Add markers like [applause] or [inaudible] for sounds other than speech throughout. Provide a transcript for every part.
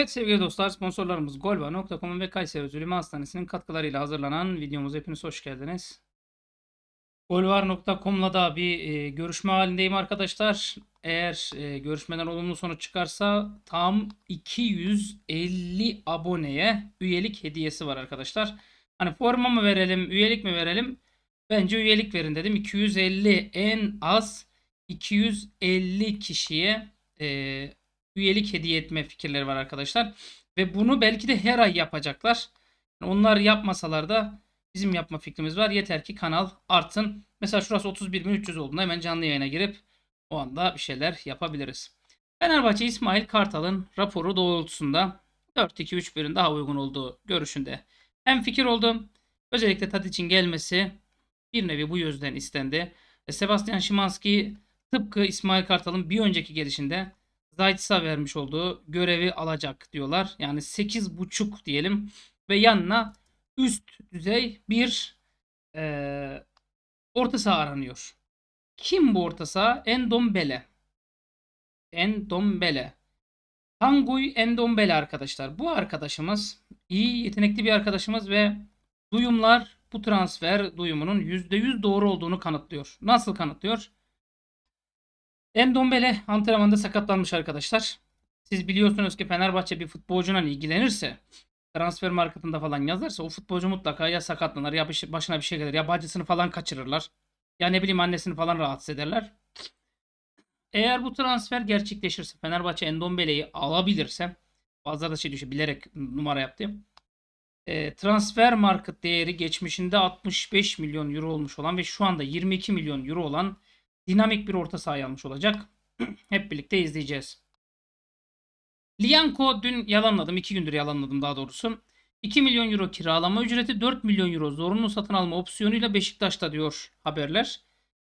Evet sevgili dostlar sponsorlarımız golba.com ve Kayseri Üzülüme Hastanesi'nin katkılarıyla hazırlanan videomuz hepiniz hoş geldiniz. Golvar.com'la da bir e, görüşme halindeyim arkadaşlar. Eğer e, görüşmeden olumlu sonuç çıkarsa tam 250 aboneye üyelik hediyesi var arkadaşlar. Hani forma mı verelim, üyelik mi verelim? Bence üyelik verin dedim. 250 en az 250 kişiye e, üyelik hediye etme fikirleri var arkadaşlar. Ve bunu belki de her ay yapacaklar. Yani onlar yapmasalar da bizim yapma fikrimiz var. Yeter ki kanal artsın. Mesela şurası 31.300 olduğunda hemen canlı yayına girip o anda bir şeyler yapabiliriz. Fenerbahçe İsmail Kartal'ın raporu doğrultusunda 4-2-3-1'in daha uygun olduğu görüşünde hem fikir oldum. Özellikle Tadic'in gelmesi bir nevi bu yüzden istendi. E, Sebastian Şimanski tıpkı İsmail Kartal'ın bir önceki gelişinde Zaytisa vermiş olduğu görevi alacak diyorlar. Yani 8.5 diyelim ve yanına üst düzey bir e, orta saha aranıyor. Kim bu orta saha? Endombele. Endombele. Tanguy Endombele arkadaşlar. Bu arkadaşımız iyi yetenekli bir arkadaşımız ve duyumlar bu transfer duyumunun %100 doğru olduğunu kanıtlıyor. Nasıl kanıtlıyor? Endombele antrenmanda sakatlanmış arkadaşlar. Siz biliyorsunuz ki Fenerbahçe bir futbolcuna ilgilenirse transfer marketinde falan yazarsa o futbolcu mutlaka ya sakatlanır ya şey, başına bir şey gelir ya bacısını falan kaçırırlar. Ya ne bileyim annesini falan rahatsız ederler. Eğer bu transfer gerçekleşirse Fenerbahçe Endombele'yi alabilirse bazıları şey düşüyor bilerek numara yaptım. E, transfer market değeri geçmişinde 65 milyon euro olmuş olan ve şu anda 22 milyon euro olan dinamik bir orta sahaya almış olacak. [clears throat] Hep birlikte izleyeceğiz. Lianco dün yalanladım. 2 gündür yalanladım daha doğrusu. 2 milyon euro kiralama ücreti 4 milyon euro zorunlu satın alma opsiyonuyla Beşiktaş'ta diyor haberler.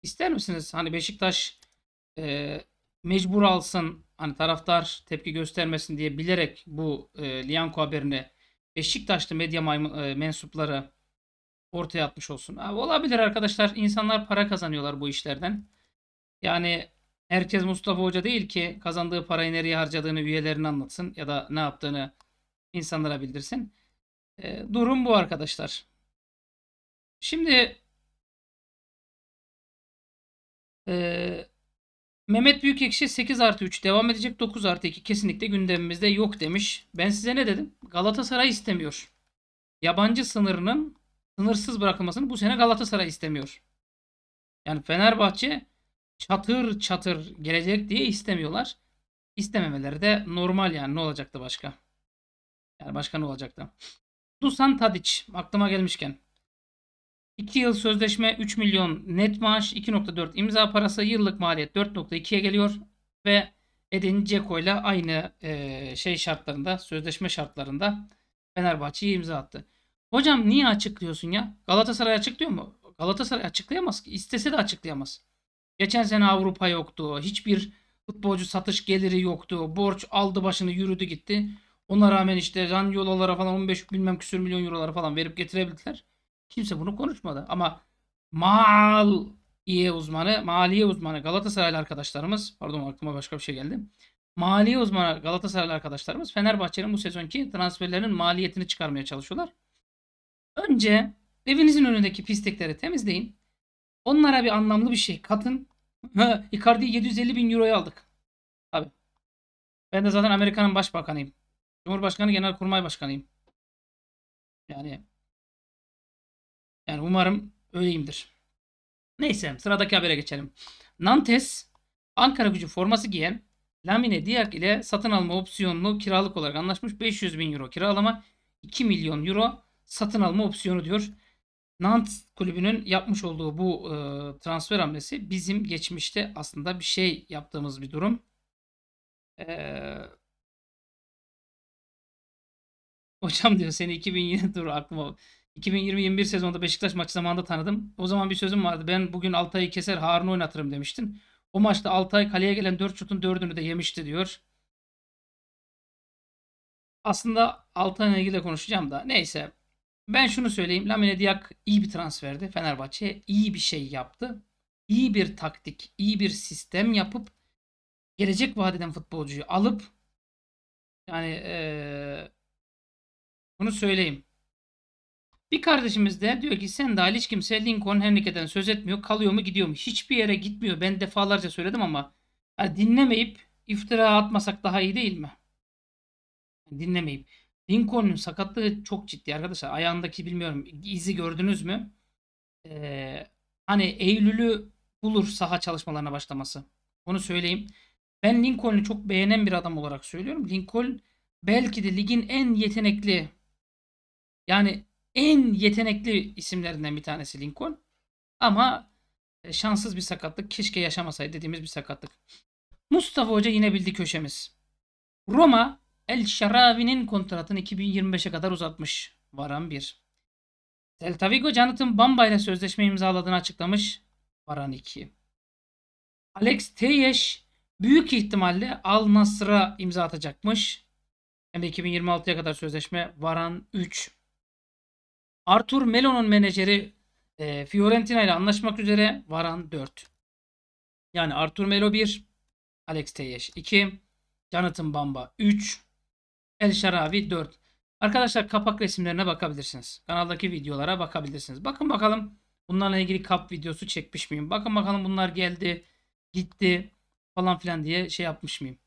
İster misiniz? Hani Beşiktaş e, mecbur alsın hani taraftar tepki göstermesin diye bilerek bu e, Lianco haberini Beşiktaşlı medya e, mensupları ortaya atmış olsun. Abi, olabilir arkadaşlar. İnsanlar para kazanıyorlar bu işlerden. Yani herkes Mustafa Hoca değil ki kazandığı parayı nereye harcadığını üyelerine anlatsın ya da ne yaptığını insanlara bildirsin. E, durum bu arkadaşlar. Şimdi e, Mehmet Büyükekşi 8 artı 3 devam edecek 9 artı 2 kesinlikle gündemimizde yok demiş. Ben size ne dedim? Galatasaray istemiyor. Yabancı sınırının sınırsız bırakılmasını bu sene Galatasaray istemiyor. Yani Fenerbahçe çatır çatır gelecek diye istemiyorlar. İstememeleri de normal yani ne olacaktı başka? Yani başka ne olacaktı? Dusan Tadic aklıma gelmişken. 2 yıl sözleşme 3 milyon net maaş 2.4 imza parası yıllık maliyet 4.2'ye geliyor ve Edin Dzeko ile aynı e, şey şartlarında sözleşme şartlarında Fenerbahçe'ye imza attı. Hocam niye açıklıyorsun ya? Galatasaray açıklıyor mu? Galatasaray açıklayamaz ki. İstese de açıklayamaz. Geçen sene Avrupa yoktu. Hiçbir futbolcu satış geliri yoktu. Borç aldı başını yürüdü gitti. Ona rağmen işte Ranyolalara falan 15 bilmem küsür milyon eurolara falan verip getirebildiler. Kimse bunu konuşmadı. Ama mal iye uzmanı, maliye uzmanı Galatasaraylı arkadaşlarımız, pardon aklıma başka bir şey geldi. Maliye uzmanı Galatasaraylı arkadaşlarımız Fenerbahçe'nin bu sezonki transferlerinin maliyetini çıkarmaya çalışıyorlar. Önce evinizin önündeki pislikleri temizleyin. Onlara bir anlamlı bir şey katın. Icardi'yi 750 bin euroya aldık. Abi. Ben de zaten Amerika'nın başbakanıyım. Cumhurbaşkanı Genelkurmay Başkanıyım. Yani yani umarım öyleyimdir. Neyse sıradaki habere geçelim. Nantes Ankara gücü forması giyen Lamine Diak ile satın alma opsiyonunu kiralık olarak anlaşmış. 500 bin euro kiralama 2 milyon euro satın alma opsiyonu diyor. Nantes kulübünün yapmış olduğu bu e, transfer hamlesi bizim geçmişte aslında bir şey yaptığımız bir durum. E, hocam diyor seni 2020 dur aklıma 2020-21 sezonunda Beşiktaş maç zamanında tanıdım. O zaman bir sözüm vardı. Ben bugün Altay'ı keser Harun oynatırım demiştin. O maçta Altay kaleye gelen 4 şutun 4'ünü de yemişti diyor. Aslında Altay'la ilgili de konuşacağım da neyse. Ben şunu söyleyeyim. Lamine Diak iyi bir transferdi. Fenerbahçe iyi bir şey yaptı. İyi bir taktik, iyi bir sistem yapıp gelecek vadeden futbolcuyu alıp yani ee, bunu söyleyeyim. Bir kardeşimiz de diyor ki sen daha hiç kimse Lincoln Henrique'den söz etmiyor. Kalıyor mu gidiyor mu? Hiçbir yere gitmiyor. Ben defalarca söyledim ama yani dinlemeyip iftira atmasak daha iyi değil mi? Dinlemeyip. Lincoln'un sakatlığı çok ciddi arkadaşlar. Ayağındaki bilmiyorum izi gördünüz mü? Ee, hani Eylül'ü bulur saha çalışmalarına başlaması. Onu söyleyeyim. Ben Lincoln'u çok beğenen bir adam olarak söylüyorum. Lincoln belki de ligin en yetenekli yani en yetenekli isimlerinden bir tanesi Lincoln. Ama e, şanssız bir sakatlık. Keşke yaşamasaydı dediğimiz bir sakatlık. Mustafa Hoca yine bildi köşemiz. Roma El Şaravi'nin kontratını 2025'e kadar uzatmış. Varan 1. Celta Vigo Jonathan Bamba ile sözleşme imzaladığını açıklamış. Varan 2. Alex Teyeş büyük ihtimalle Al Nasr'a imza atacakmış. Hem de 2026'ya kadar sözleşme Varan 3. Artur Melo'nun menajeri e, Fiorentina ile anlaşmak üzere Varan 4. Yani Artur Melo 1, Alex Teyeş 2, Jonathan Bamba 3, El Şaravi 4. Arkadaşlar kapak resimlerine bakabilirsiniz. Kanaldaki videolara bakabilirsiniz. Bakın bakalım bunlarla ilgili kap videosu çekmiş miyim? Bakın bakalım bunlar geldi, gitti falan filan diye şey yapmış mıyım?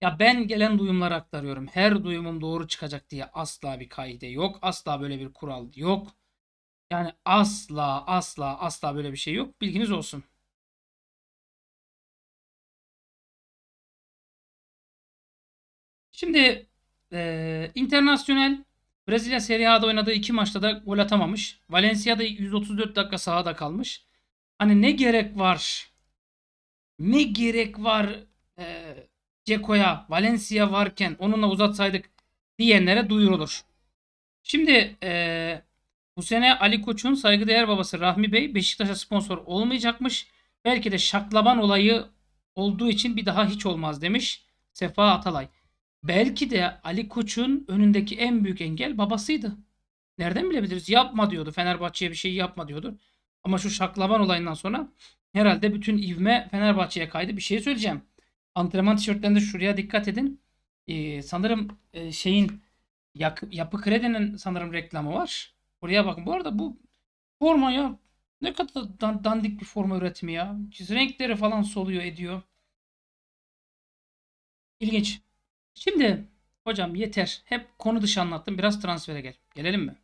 Ya ben gelen duyumları aktarıyorum. Her duyumum doğru çıkacak diye asla bir kaide yok. Asla böyle bir kural yok. Yani asla asla asla böyle bir şey yok. Bilginiz olsun. Şimdi e, internasyonel Brezilya Serie A'da oynadığı iki maçta da gol atamamış. Valencia'da 134 dakika sahada kalmış. Hani ne gerek var? Ne gerek var e, Ceko'ya Valencia varken onunla uzatsaydık diyenlere duyurulur. Şimdi e, bu sene Ali Koç'un saygıdeğer babası Rahmi Bey Beşiktaş'a sponsor olmayacakmış. Belki de şaklaban olayı olduğu için bir daha hiç olmaz demiş Sefa Atalay. Belki de Ali Koç'un önündeki en büyük engel babasıydı. Nereden bilebiliriz? Yapma diyordu. Fenerbahçe'ye bir şey yapma diyordu. Ama şu şaklaban olayından sonra herhalde bütün ivme Fenerbahçe'ye kaydı. Bir şey söyleyeceğim. Antrenman tişörtlerinde şuraya dikkat edin. Ee, sanırım e, şeyin yak, yapı kredinin sanırım reklamı var. Buraya bakın. Bu arada bu forma ya ne kadar dandik bir forma üretimi ya. Renkleri falan soluyor ediyor. İlginç. Şimdi hocam yeter. Hep konu dışı anlattım. Biraz transfere gel. Gelelim mi?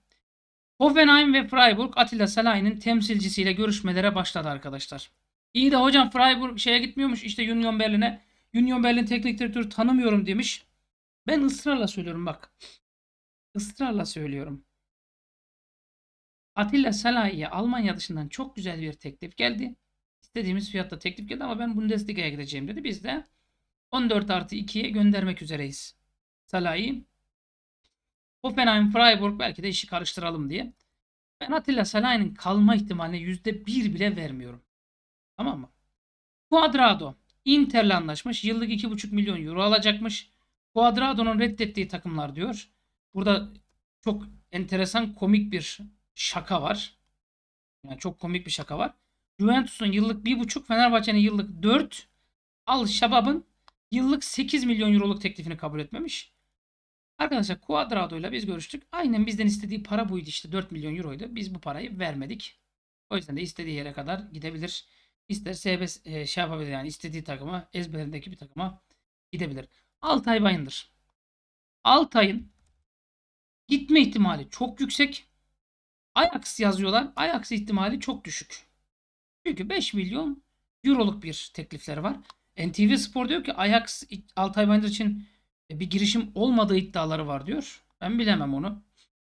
Hoffenheim ve Freiburg Atilla Salahi'nin temsilcisiyle görüşmelere başladı arkadaşlar. İyi de hocam Freiburg şeye gitmiyormuş işte Union Berlin'e. Union Berlin teknik direktörü tanımıyorum demiş. Ben ısrarla söylüyorum bak. Israrla söylüyorum. Atilla Salahi'ye Almanya dışından çok güzel bir teklif geldi. İstediğimiz fiyatta teklif geldi ama ben Bundesliga'ya gideceğim dedi. Biz de 14 artı 2'ye göndermek üzereyiz. Salah'ı. Hoffenheim, Freiburg belki de işi karıştıralım diye. Ben Atilla Salah'ın kalma ihtimaline %1 bile vermiyorum. Tamam mı? Cuadrado Inter'le anlaşmış. Yıllık 2,5 milyon euro alacakmış. Cuadrado'nun reddettiği takımlar diyor. Burada çok enteresan komik bir şaka var. Yani çok komik bir şaka var. Juventus'un yıllık 1,5, Fenerbahçe'nin yıllık 4, Al Şabab'ın yıllık 8 milyon euroluk teklifini kabul etmemiş. Arkadaşlar Cuadrado ile biz görüştük. Aynen bizden istediği para buydu işte 4 milyon euroydu. Biz bu parayı vermedik. O yüzden de istediği yere kadar gidebilir. İster serbest şey yapabilir yani istediği takıma ezberindeki bir takıma gidebilir. Altay Bayındır. Altay'ın gitme ihtimali çok yüksek. Ajax yazıyorlar. Ajax ihtimali çok düşük. Çünkü 5 milyon euroluk bir teklifleri var. NTV Spor diyor ki Ajax Altay Bayındır için e, bir girişim olmadığı iddiaları var diyor. Ben bilemem onu.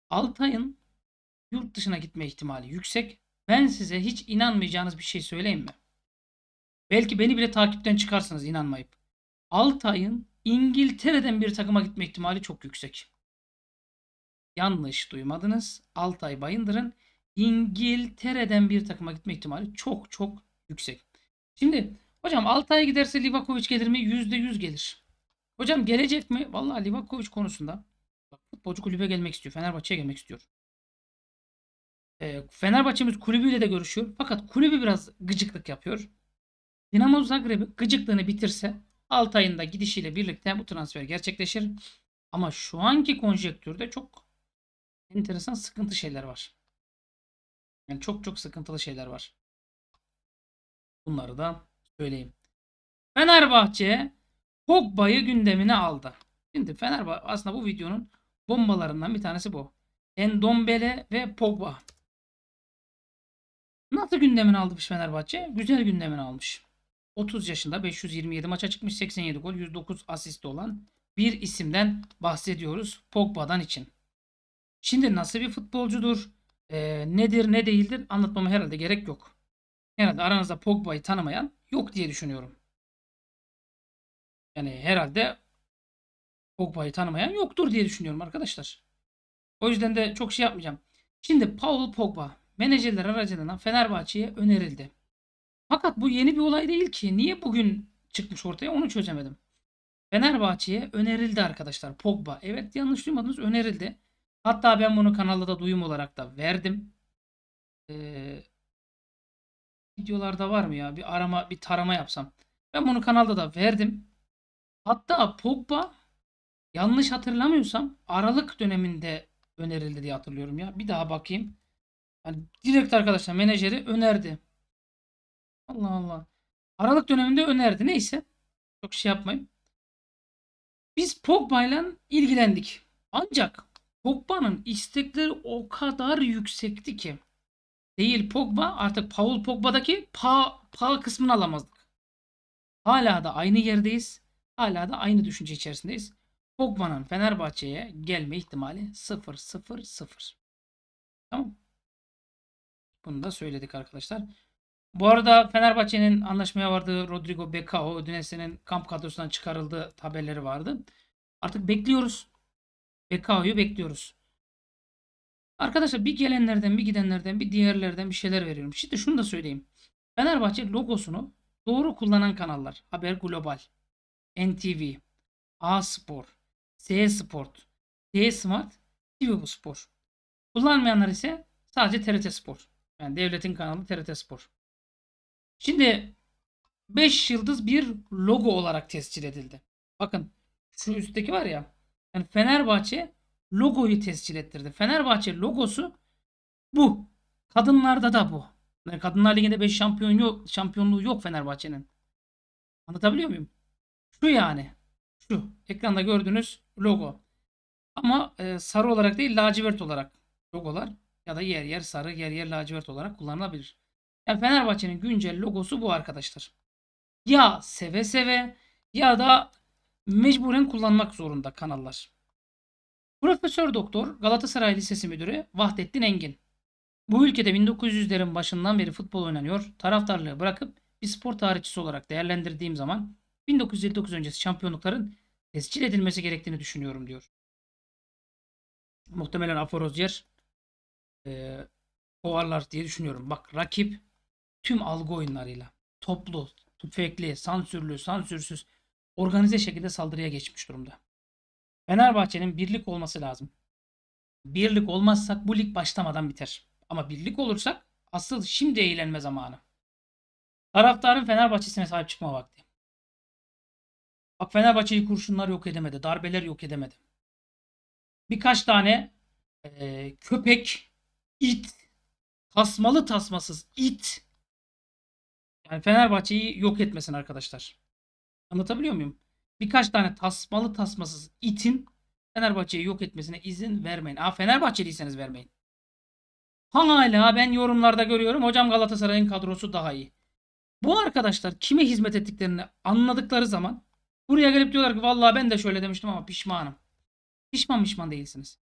Altay'ın yurt dışına gitme ihtimali yüksek. Ben size hiç inanmayacağınız bir şey söyleyeyim mi? Belki beni bile takipten çıkarsınız inanmayıp. Altay'ın İngiltere'den bir takıma gitme ihtimali çok yüksek. Yanlış duymadınız. Altay Bayındır'ın İngiltere'den bir takıma gitme ihtimali çok çok yüksek. Şimdi Hocam ay giderse Livakovic gelir mi? %100 gelir. Hocam gelecek mi? Vallahi Livakovic konusunda bak, futbolcu kulübe gelmek istiyor. Fenerbahçe'ye gelmek istiyor. E, Fenerbahçe'miz kulübüyle de görüşüyor. Fakat kulübü biraz gıcıklık yapıyor. Dinamo Zagreb'i gıcıklığını bitirse Altay'ın ayında gidişiyle birlikte bu transfer gerçekleşir. Ama şu anki konjektürde çok enteresan sıkıntı şeyler var. Yani çok çok sıkıntılı şeyler var. Bunları da söyleyeyim. Fenerbahçe Pogba'yı gündemine aldı. Şimdi Fenerbahçe aslında bu videonun bombalarından bir tanesi bu. Endombele ve Pogba. Nasıl gündemine almış Fenerbahçe? Güzel gündemine almış. 30 yaşında 527 maça çıkmış 87 gol 109 asist olan bir isimden bahsediyoruz Pogba'dan için. Şimdi nasıl bir futbolcudur, e, nedir ne değildir anlatmama herhalde gerek yok. Herhalde aranızda Pogba'yı tanımayan yok diye düşünüyorum. Yani herhalde Pogba'yı tanımayan yoktur diye düşünüyorum arkadaşlar. O yüzden de çok şey yapmayacağım. Şimdi Paul Pogba menajerler aracılığından Fenerbahçe'ye önerildi. Fakat bu yeni bir olay değil ki. Niye bugün çıkmış ortaya onu çözemedim. Fenerbahçe'ye önerildi arkadaşlar Pogba. Evet yanlış duymadınız önerildi. Hatta ben bunu kanalda da duyum olarak da verdim. Ee, videolarda var mı ya? Bir arama, bir tarama yapsam. Ben bunu kanalda da verdim. Hatta Pogba yanlış hatırlamıyorsam Aralık döneminde önerildi diye hatırlıyorum ya. Bir daha bakayım. Yani direkt arkadaşlar menajeri önerdi. Allah Allah. Aralık döneminde önerdi. Neyse. Çok şey yapmayın. Biz Pogba ile ilgilendik. Ancak Pogba'nın istekleri o kadar yüksekti ki değil Pogba artık Paul Pogba'daki pa, pa kısmını alamazdık. Hala da aynı yerdeyiz. Hala da aynı düşünce içerisindeyiz. Pogba'nın Fenerbahçe'ye gelme ihtimali 0 0 0. Tamam. Bunu da söyledik arkadaşlar. Bu arada Fenerbahçe'nin anlaşmaya vardığı Rodrigo Becao, Dünese'nin kamp kadrosundan çıkarıldığı haberleri vardı. Artık bekliyoruz. Becao'yu bekliyoruz. Arkadaşlar bir gelenlerden bir gidenlerden bir diğerlerden bir şeyler veriyorum. Şimdi şunu da söyleyeyim. Fenerbahçe logosunu doğru kullanan kanallar. Haber Global, NTV, A Spor, S Sport, D Smart, TV Spor. Kullanmayanlar ise sadece TRT Spor. Yani devletin kanalı TRT Spor. Şimdi 5 yıldız bir logo olarak tescil edildi. Bakın şu üstteki var ya. Yani Fenerbahçe logoyu tescil ettirdi. Fenerbahçe logosu bu. Kadınlarda da bu. Yani Kadınlar Ligi'nde 5 şampiyon yok, şampiyonluğu yok Fenerbahçe'nin. Anlatabiliyor muyum? Şu yani. Şu. Ekranda gördüğünüz logo. Ama e, sarı olarak değil lacivert olarak logolar ya da yer yer sarı yer yer lacivert olarak kullanılabilir. Yani Fenerbahçe'nin güncel logosu bu arkadaşlar. Ya seve seve ya da mecburen kullanmak zorunda kanallar. Profesör Doktor Galatasaray Lisesi Müdürü Vahdettin Engin. Bu ülkede 1900'lerin başından beri futbol oynanıyor. Taraftarlığı bırakıp bir spor tarihçisi olarak değerlendirdiğim zaman 1959 öncesi şampiyonlukların tescil edilmesi gerektiğini düşünüyorum diyor. Muhtemelen Aforozier e, kovarlar diye düşünüyorum. Bak rakip tüm algı oyunlarıyla toplu, tüfekli, sansürlü, sansürsüz organize şekilde saldırıya geçmiş durumda. Fenerbahçe'nin birlik olması lazım. Birlik olmazsak bu lig başlamadan biter. Ama birlik olursak asıl şimdi eğlenme zamanı. Taraftarın Fenerbahçe'sine sahip çıkma vakti. Bak Fenerbahçe'yi kurşunlar yok edemedi. Darbeler yok edemedi. Birkaç tane e, köpek, it, tasmalı tasmasız it. Yani Fenerbahçe'yi yok etmesin arkadaşlar. Anlatabiliyor muyum? birkaç tane tasmalı tasmasız itin Fenerbahçe'yi yok etmesine izin vermeyin. Aa Fenerbahçeliyseniz vermeyin. Hala ben yorumlarda görüyorum. Hocam Galatasaray'ın kadrosu daha iyi. Bu arkadaşlar kime hizmet ettiklerini anladıkları zaman buraya gelip diyorlar ki vallahi ben de şöyle demiştim ama pişmanım. Pişman pişman değilsiniz.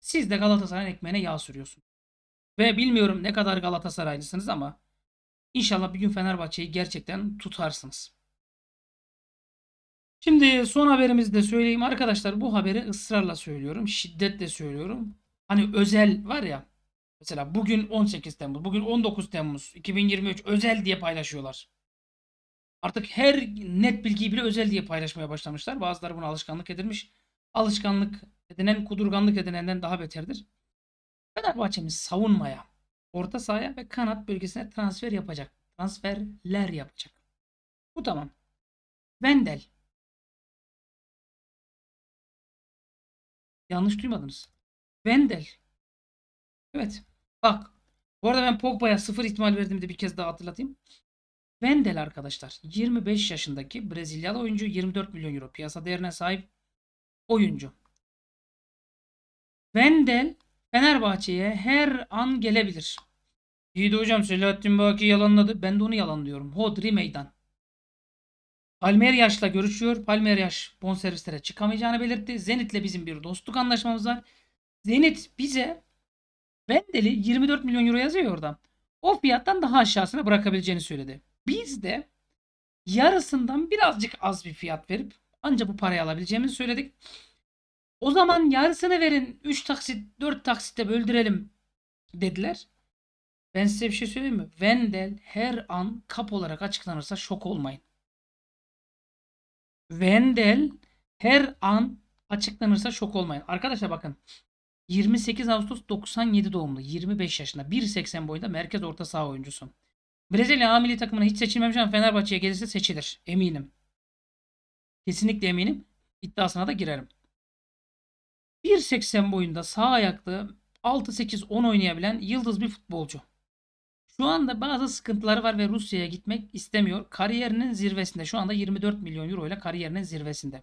Siz de Galatasaray'ın ekmeğine yağ sürüyorsunuz. Ve bilmiyorum ne kadar Galatasaraylısınız ama inşallah bir gün Fenerbahçe'yi gerçekten tutarsınız. Şimdi son haberimizi de söyleyeyim arkadaşlar. Bu haberi ısrarla söylüyorum. Şiddetle söylüyorum. Hani özel var ya. Mesela bugün 18 Temmuz, bugün 19 Temmuz 2023 özel diye paylaşıyorlar. Artık her net bilgiyi bile özel diye paylaşmaya başlamışlar. Bazıları buna alışkanlık edilmiş. Alışkanlık edinen kudurganlık edinenden daha beterdir. Fenerbahçe'miz savunmaya, orta sahaya ve kanat bölgesine transfer yapacak. Transferler yapacak. Bu tamam. Vendel Yanlış duymadınız. Wendel. Evet. Bak. Bu arada ben Pogba'ya sıfır ihtimal verdim de bir kez daha hatırlatayım. Wendel arkadaşlar 25 yaşındaki Brezilyalı oyuncu 24 milyon euro piyasa değerine sahip oyuncu. Wendel Fenerbahçe'ye her an gelebilir. İyi de hocam Selahattin Baki yalanladı. Ben de onu yalanlıyorum. Hodri meydan. Palmeias'la görüşüyor. Palmeias bonservislere çıkamayacağını belirtti. Zenit'le bizim bir dostluk anlaşmamız var. Zenit bize Vendel'i 24 milyon euro yazıyor orada. O fiyattan daha aşağısına bırakabileceğini söyledi. Biz de yarısından birazcık az bir fiyat verip ancak bu parayı alabileceğimizi söyledik. O zaman yarısını verin 3 taksit 4 taksitte böldürelim dediler. Ben size bir şey söyleyeyim mi? Vendel her an kap olarak açıklanırsa şok olmayın. Vendel her an açıklanırsa şok olmayın. Arkadaşlar bakın 28 Ağustos 97 doğumlu 25 yaşında 1.80 boyunda merkez orta saha oyuncusu. Brezilya A milli takımına hiç seçilmemiş ama Fenerbahçe'ye gelirse seçilir. Eminim. Kesinlikle eminim. İddiasına da girerim. 1.80 boyunda sağ ayaklı 6-8-10 oynayabilen yıldız bir futbolcu. Şu anda bazı sıkıntıları var ve Rusya'ya gitmek istemiyor. Kariyerinin zirvesinde. Şu anda 24 milyon euro ile kariyerinin zirvesinde.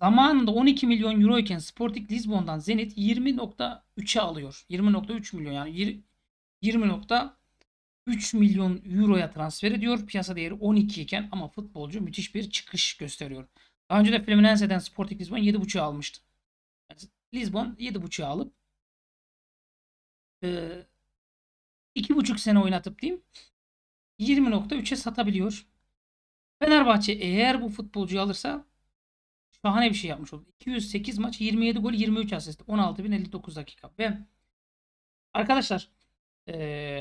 Zamanında 12 milyon euro iken Sporting Lisbon'dan Zenit 20.3'e alıyor. 20.3 milyon yani 20.3 milyon euroya transfer ediyor. Piyasa değeri 12 iken ama futbolcu müthiş bir çıkış gösteriyor. Daha önce de Fluminense'den Sporting Lisbon 7.5'a almıştı. Lisbon 7.5'a alıp 2,5 sene oynatıp diyeyim 20.3'e satabiliyor. Fenerbahçe eğer bu futbolcuyu alırsa şahane bir şey yapmış oldu. 208 maç 27 gol 23 asist 16.059 dakika. Ve arkadaşlar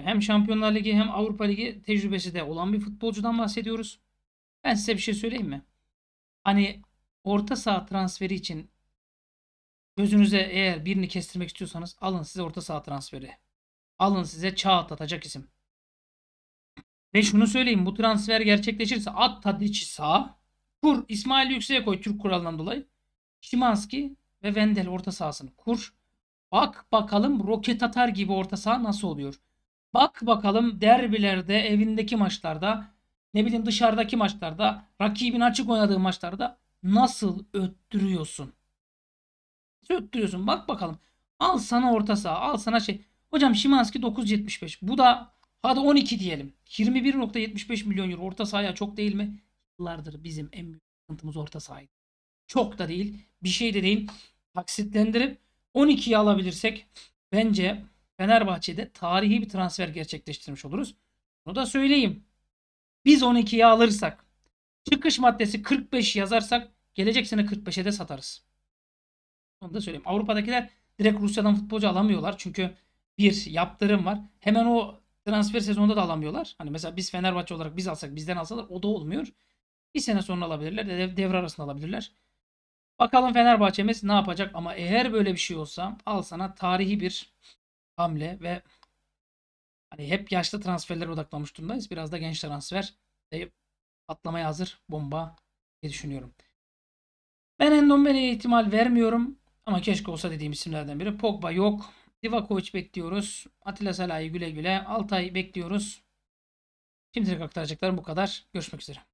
hem Şampiyonlar Ligi hem Avrupa Ligi tecrübesi de olan bir futbolcudan bahsediyoruz. Ben size bir şey söyleyeyim mi? Hani orta saha transferi için gözünüze eğer birini kestirmek istiyorsanız alın size orta saha transferi. Alın size çağ atlatacak isim. Ve şunu söyleyeyim bu transfer gerçekleşirse at Tadiç'i sağ. Kur İsmail Yüksek'e koy Türk kuralından dolayı. Şimanski ve Wendel orta sahasını kur. Bak bakalım roket atar gibi orta saha nasıl oluyor. Bak bakalım derbilerde, evindeki maçlarda, ne bileyim dışarıdaki maçlarda, rakibin açık oynadığı maçlarda nasıl öttürüyorsun? Öttürüyorsun. Bak bakalım. Al sana orta saha, al sana şey. Hocam Şimanski 9.75. Bu da hadi 12 diyelim. 21.75 milyon euro orta sahaya çok değil mi? Yıllardır bizim en büyük sıkıntımız orta sahaydı. Çok da değil. Bir şey de değil. Taksitlendirip 12'yi alabilirsek bence Fenerbahçe'de tarihi bir transfer gerçekleştirmiş oluruz. Bunu da söyleyeyim. Biz 12'yi alırsak çıkış maddesi 45 yazarsak gelecek sene 45'e de satarız. Onu da söyleyeyim. Avrupa'dakiler direkt Rusya'dan futbolcu alamıyorlar. Çünkü bir yaptırım var. Hemen o transfer sezonunda da alamıyorlar. Hani mesela biz Fenerbahçe olarak biz alsak bizden alsalar o da olmuyor. Bir sene sonra alabilirler. Dev, devre arasında alabilirler. Bakalım Fenerbahçe'miz ne yapacak ama eğer böyle bir şey olsa al sana tarihi bir hamle ve hani hep yaşlı transferlere odaklanmış durumdayız. Biraz da genç transfer ve atlamaya hazır bomba diye düşünüyorum. Ben Endombele'ye ihtimal vermiyorum ama keşke olsa dediğim isimlerden biri. Pogba yok. Divakovic bekliyoruz. Atilla Salah'ı güle güle. Altay bekliyoruz. Şimdilik aktaracaklarım bu kadar. Görüşmek üzere.